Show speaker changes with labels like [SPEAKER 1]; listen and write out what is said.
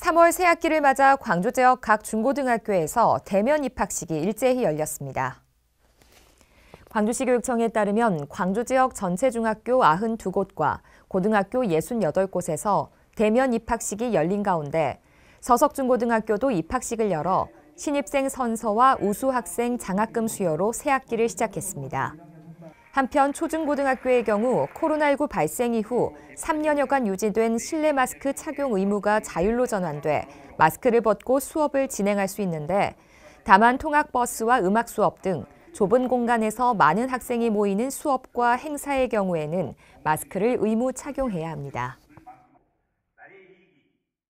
[SPEAKER 1] 3월 새학기를 맞아 광주 지역 각 중고등학교에서 대면 입학식이 일제히 열렸습니다. 광주시 교육청에 따르면 광주 지역 전체 중학교 92곳과 고등학교 68곳에서 대면 입학식이 열린 가운데 서석중고등학교도 입학식을 열어 신입생 선서와 우수학생 장학금 수여로 새학기를 시작했습니다. 한편 초중고등학교의 경우 코로나19 발생 이후 3년여간 유지된 실내 마스크 착용 의무가 자율로 전환돼 마스크를 벗고 수업을 진행할 수 있는데 다만 통학버스와 음악 수업 등 좁은 공간에서 많은 학생이 모이는 수업과 행사의 경우에는 마스크를 의무 착용해야 합니다.